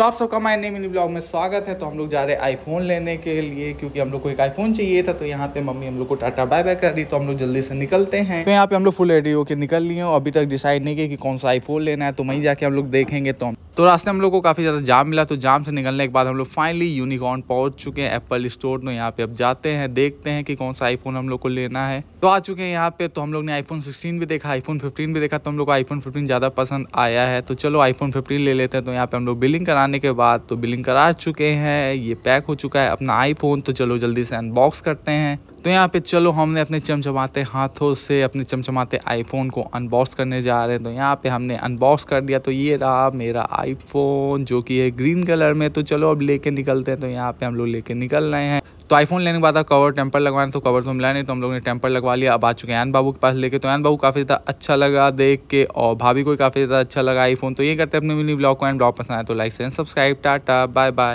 तो आप सबका माय नेम मिनी ब्लॉग में स्वागत है तो हम लोग जा रहे हैं आईफोन लेने के लिए क्योंकि हम लोग को एक आईफोन चाहिए था तो यहाँ पे मम्मी हम लोग को टाटा बाय बाय कर रही तो हम लोग जल्दी से निकलते हैं तो यहाँ पे हम लोग फुल रेडी होकर निकल लिए अभी तक डिसाइड नहीं किया कि कौन सा आईफोन लेना है तो वहीं जाके हम लोग देखेंगे तो हम तो रास्ते हम लोग को काफ़ी ज़्यादा जाम मिला तो जाम से निकलने के बाद हम लोग फाइनली यूनिकॉर्न पहुंच चुके हैं एप्पल स्टोर तो यहाँ पे अब जाते हैं देखते हैं कि कौन सा आईफोन हम लोग को लेना है तो आ चुके हैं यहाँ पे तो हम लोग ने आईफोन 16 भी देखा आईफोन 15 भी देखा तो हम लोग को आईफोन फिफ्टीन ज़्यादा पसंद आया है तो चलो आईफोन फिफ्टीन ले लेते हैं तो यहाँ पर हम लोग बिलिंग कराने के बाद तो बिलिंग करा चुके हैं ये पैक हो चुका है अपना आईफोन तो चलो जल्दी से अनबॉक्स करते हैं तो यहाँ पे चलो हमने अपने चमचमाते हाथों से अपने चमचमाते आईफोन को अनबॉक्स करने जा रहे हैं तो यहाँ पे हमने अनबॉक्स कर दिया तो ये रहा मेरा आईफोन जो कि है ग्रीन कलर में तो चलो अब लेके निकलते हैं तो यहाँ पे हम लोग लेके निकल रहे हैं तो आईफोन लेने के बाद कवर टेम्पर लगवाना तो कवर तो मिला नहीं तो हम लोग ने टेम्पर लगवा लिया अब आ चुके हैं बाबू के पास लेके तो एन बाबू काफ़ी ज़्यादा अच्छा लगा देख के और भाभी को काफ़ी ज़्यादा अच्छा लगा आईफोन तो ये करते अपने मिली ब्लॉग को एंड ब्लॉग पसंद आए तो like and subscribe tata bye bye